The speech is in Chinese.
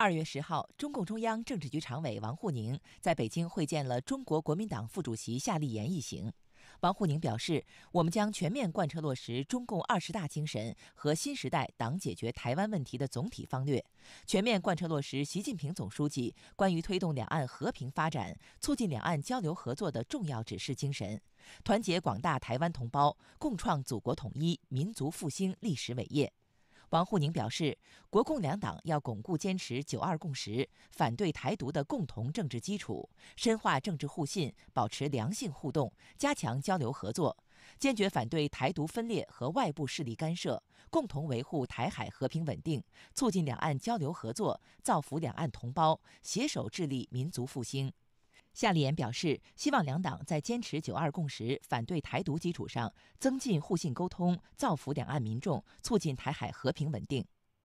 二月十号，中共中央政治局常委王沪宁在北京会见了中国国民党副主席夏立言一行。王沪宁表示，我们将全面贯彻落实中共二十大精神和新时代党解决台湾问题的总体方略，全面贯彻落实习近平总书记关于推动两岸和平发展、促进两岸交流合作的重要指示精神，团结广大台湾同胞，共创祖国统一、民族复兴历史伟业。王沪宁表示，国共两党要巩固坚持“九二共识”、反对台独的共同政治基础，深化政治互信，保持良性互动，加强交流合作，坚决反对台独分裂和外部势力干涉，共同维护台海和平稳定，促进两岸交流合作，造福两岸同胞，携手致力民族复兴。夏立言表示，希望两党在坚持“九二共识”、反对台独基础上，增进互信沟通，造福两岸民众，促进台海和平稳定。